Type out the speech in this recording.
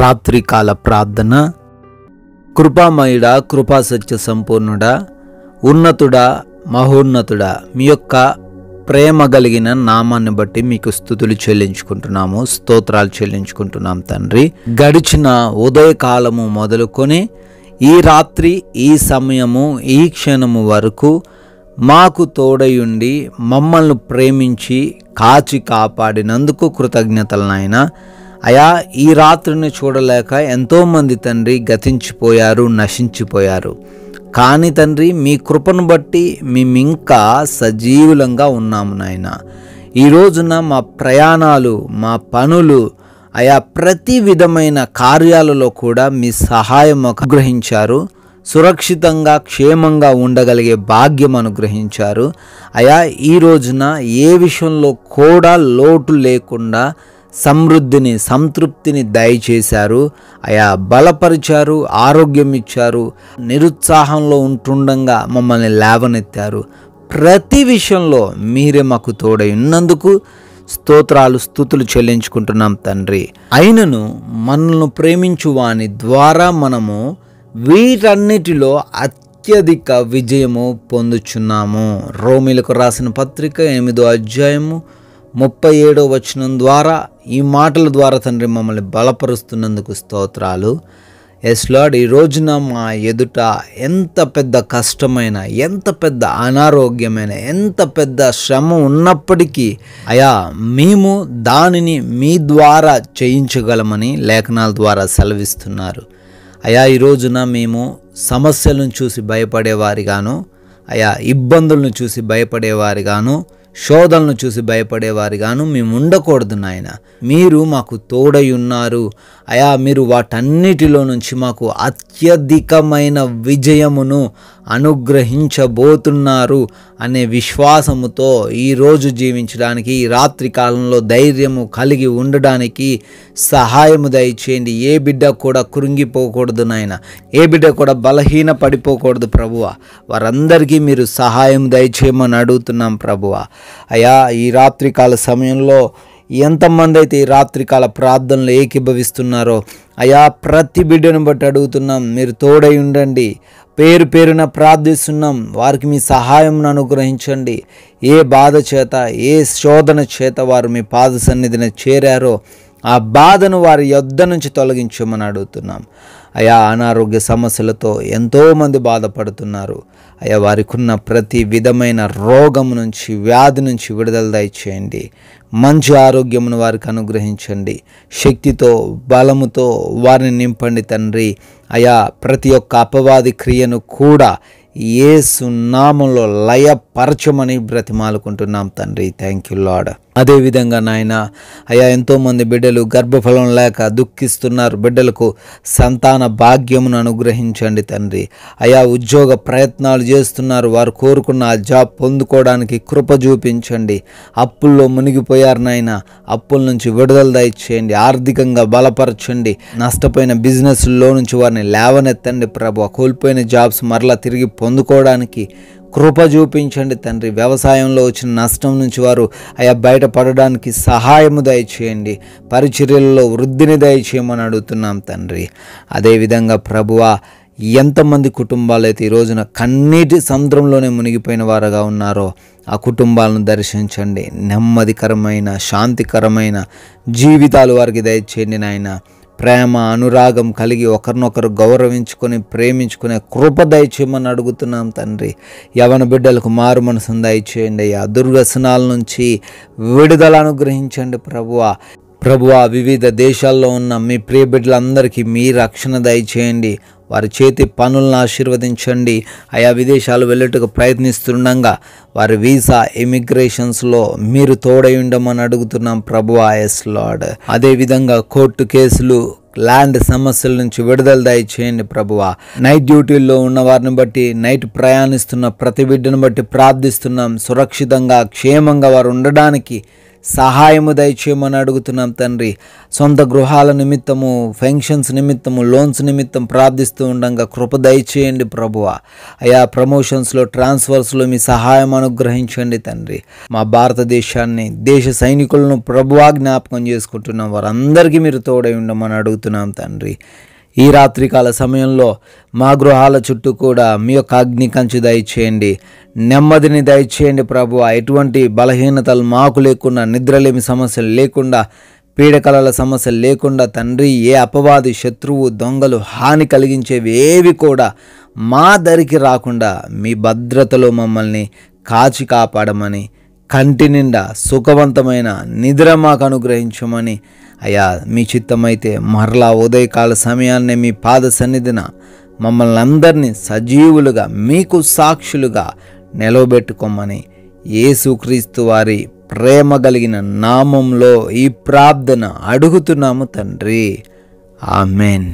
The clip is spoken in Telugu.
రాత్రికాల ప్రార్థన కృపామయుడా కృపా సత్య సంపూర్ణుడా ఉన్నతుడా మహోన్నతుడా మీ యొక్క ప్రేమ కలిగిన నామాన్ని బట్టి మీకు స్థుతులు చెల్లించుకుంటున్నాము స్తోత్రాలు చెల్లించుకుంటున్నాం తండ్రి గడిచిన ఉదయకాలము మొదలుకొని ఈ రాత్రి ఈ సమయము ఈ క్షణము వరకు మాకు తోడయుండి మమ్మల్ని ప్రేమించి కాచి కాపాడినందుకు కృతజ్ఞతలనైనా అయా ఈ రాత్రిని చూడలేక ఎంతోమంది తండ్రి గతించిపోయారు నశించిపోయారు కానీ తండ్రి మీ కృపను బట్టి మేమింకా సజీవులంగా ఉన్నాము నాయన ఈ రోజున మా ప్రయాణాలు మా పనులు ఆయా ప్రతి విధమైన కార్యాలలో కూడా మీ సహాయం అనుగ్రహించారు సురక్షితంగా క్షేమంగా ఉండగలిగే భాగ్యం అనుగ్రహించారు అయా ఈ రోజున ఏ విషయంలో కూడా లోటు లేకుండా సమృద్ధిని సంతృప్తిని దయచేశారు అయా బలపరిచారు ఆరోగ్యం ఇచ్చారు నిరుత్సాహంలో ఉంటుండగా మమ్మల్ని లేవనెత్తారు ప్రతి విషయంలో మీరే మాకు తోడై ఉన్నందుకు స్తోత్రాలు స్థుతులు చెల్లించుకుంటున్నాం తండ్రి అయినను మనల్ని ప్రేమించు వాని ద్వారా మనము వీటన్నిటిలో అత్యధిక విజయము పొందుచున్నాము రోమిలకు రాసిన పత్రిక ఎనిమిదో అధ్యాయము ముప్పై ఏడో వచనం ద్వారా ఈ మాటల ద్వారా తండ్రి మమ్మల్ని బలపరుస్తున్నందుకు స్తోత్రాలు ఎస్ లాడ్ ఈ రోజున మా ఎదుట ఎంత పెద్ద కష్టమైన ఎంత పెద్ద అనారోగ్యమైన ఎంత పెద్ద శ్రమ ఉన్నప్పటికీ అయా మేము దానిని మీ ద్వారా చేయించగలమని లేఖనాల ద్వారా సెలవిస్తున్నారు అయా ఈ రోజున మేము సమస్యలను చూసి భయపడేవారిగాను అయా ఇబ్బందులను చూసి భయపడేవారిగాను శోధనను చూసి భయపడేవారిగాను మేము ఉండకూడదు నాయన మీరు మాకు తోడై ఉన్నారు అయా మీరు వాటన్నిటిలో నుంచి మాకు అత్యధికమైన విజయమును అనుగ్రహించబోతున్నారు అనే విశ్వాసముతో ఈరోజు జీవించడానికి ఈ రాత్రి కాలంలో ధైర్యము కలిగి ఉండడానికి సహాయము దయచేయండి ఏ బిడ్డ కూడా కృంగిపోకూడదు నాయన ఏ బిడ్డ కూడా బలహీన పడిపోకూడదు ప్రభువ వారందరికీ మీరు సహాయం దయచేయమని అడుగుతున్నాం ప్రభువా అయా ఈ రాత్రికాల సమయంలో ఎంతమంది అయితే ఈ రాత్రికాల ప్రార్థనలు ఏకీభవిస్తున్నారో అయా ప్రతి బిడ్డను బట్టి అడుగుతున్నాం మీరు తోడై ఉండండి పేరు పేరున ప్రార్థిస్తున్నాం వారికి మీ సహాయం అనుగ్రహించండి ఏ బాధ చేత ఏ శోధన చేత వారు మీ పాద సన్నిధిన చేరారో ఆ బాధను వారి యొద్ద నుంచి తొలగించమని అడుగుతున్నాం అయా అనారోగ్య సమస్యలతో ఎంతోమంది బాధపడుతున్నారు అయా వారికి ఉన్న ప్రతి విధమైన రోగం నుంచి వ్యాధి నుంచి విడుదల దయచేయండి మంచి ఆరోగ్యమును వారికి అనుగ్రహించండి శక్తితో బలముతో వారిని నింపండి తండ్రి అయా ప్రతి ఒక్క అపవాది క్రియను కూడా ఏసు నామంలో లయపరచమని బ్రతిమాలుకుంటున్నాం తండ్రి థ్యాంక్ యూ లాడ్ అదేవిధంగా నాయన అయ్యా ఎంతోమంది బిడ్డలు గర్భఫలం లేక దుఃఖిస్తున్నారు బిడ్డలకు సంతాన భాగ్యమును అనుగ్రహించండి తండ్రి అయా ఉద్యోగ ప్రయత్నాలు చేస్తున్నారు వారు కోరుకున్న ఆ జాబ్ పొందుకోవడానికి కృప చూపించండి అప్పుల్లో మునిగిపోయారు నాయన అప్పుల నుంచి విడుదల దయచేయండి ఆర్థికంగా బలపరచండి నష్టపోయిన బిజినెస్లో నుంచి వారిని లేవనెత్తండి ప్రభు కోల్పోయిన జాబ్స్ మరలా తిరిగి పొందుకోవడానికి కృప చూపించండి తండ్రి వ్యవసాయంలో వచ్చిన నష్టం నుంచి వారు అయా బయటపడడానికి సహాయము దయచేయండి పరిచర్యల్లో వృద్ధిని దయచేయమని అడుగుతున్నాం తండ్రి అదేవిధంగా ప్రభువా ఎంతమంది అయితే ఈ రోజున కన్నీటి సముద్రంలోనే మునిగిపోయిన వారుగా ఉన్నారో ఆ కుటుంబాలను దర్శించండి నెమ్మదికరమైన శాంతికరమైన జీవితాలు వారికి దయచేయండి నాయన ప్రేమ అనురాగం కలిగి ఒకరినొకరు గౌరవించుకొని ప్రేమించుకునే కృప దయచేయమని అడుగుతున్నాం తండ్రి యవన బిడ్డలకు మారు మనసు దయచేయండి అయ్యా దుర్వ్యసనాల నుంచి విడుదల అనుగ్రహించండి ప్రభువ ప్రభువ వివిధ దేశాల్లో ఉన్న మీ ప్రియ బిడ్డలందరికీ మీ రక్షణ దయచేయండి వారి చేతి పనులను ఆశీర్వదించండి ఆయా విదేశాలు వెళ్ళేట్టుకు ప్రయత్నిస్తుండగా వారి వీసా ఇమిగ్రేషన్స్లో మీరు తోడై ఉండమని అడుగుతున్నాం ప్రభు ఆయస్ లాడ్ అదేవిధంగా కోర్టు కేసులు ల్యాండ్ సమస్యల నుంచి విడుదల దయచేయండి ప్రభువా నైట్ డ్యూటీల్లో ఉన్న వారిని బట్టి నైట్ ప్రయాణిస్తున్న ప్రతి బిడ్డను బట్టి ప్రార్థిస్తున్నాం సురక్షితంగా క్షేమంగా వారు ఉండడానికి సహాయము దయచేయమని అడుగుతున్నాం తండ్రి సొంత గృహాల నిమిత్తము ఫెన్షన్స్ నిమిత్తము లోన్స్ నిమిత్తం ప్రార్థిస్తూ ఉండగా కృప దయచేయండి ప్రభువ అయా ప్రమోషన్స్లో ట్రాన్స్ఫర్స్లో మీ సహాయం అనుగ్రహించండి తండ్రి మా భారతదేశాన్ని దేశ సైనికులను ప్రభువా జ్ఞాపకం చేసుకుంటున్నాం వారందరికీ మీరు తోడై ఉండమని అడుగుతున్నాం తండ్రి ఈ రాత్రికాల సమయంలో మా గృహాల చుట్టూ కూడా మీ యొక్క అగ్ని కంచి దయచేయండి నెమ్మదిని దయచేయండి ప్రభు ఎటువంటి బలహీనతలు మాకు లేకుండా నిద్రలేమి సమస్యలు లేకుండా పీడకళల సమస్యలు లేకుండా తండ్రి ఏ అపవాది శత్రువు దొంగలు హాని కలిగించేవి ఏవి కూడా మా దరికి రాకుండా మీ భద్రతలో మమ్మల్ని కాచి కాపాడమని కంటి నిండా సుఖవంతమైన నిద్ర మాకు అనుగ్రహించమని అయ్యా మీ చిత్తమైతే మరలా ఉదయకాల సమయాన్నే మీ పాద సన్నిధిన మమ్మల్ని అందరినీ సజీవులుగా మీకు సాక్షులుగా నిలవబెట్టుకోమని యేసుక్రీస్తు వారి ప్రేమ కలిగిన నామంలో ఈ ప్రార్థన అడుగుతున్నాము తండ్రి ఆమెన్